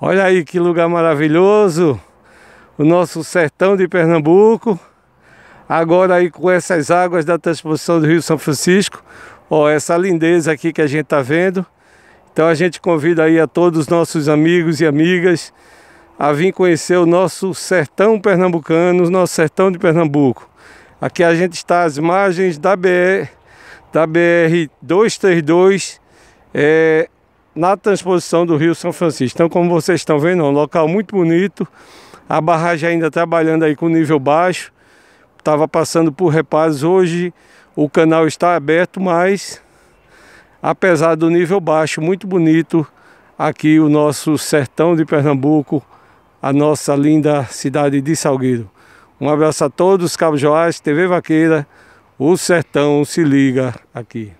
Olha aí que lugar maravilhoso, o nosso sertão de Pernambuco. Agora aí com essas águas da transposição do Rio São Francisco, ó, essa lindeza aqui que a gente tá vendo. Então a gente convida aí a todos os nossos amigos e amigas a vir conhecer o nosso sertão pernambucano, o nosso sertão de Pernambuco. Aqui a gente está às margens da BR, da BR 232, é, na transposição do Rio São Francisco. Então, como vocês estão vendo, é um local muito bonito. A barragem ainda trabalhando aí com nível baixo. Estava passando por reparos hoje. O canal está aberto, mas apesar do nível baixo, muito bonito aqui o nosso sertão de Pernambuco, a nossa linda cidade de Salgueiro. Um abraço a todos, Cabo Joás, TV Vaqueira, o sertão se liga aqui.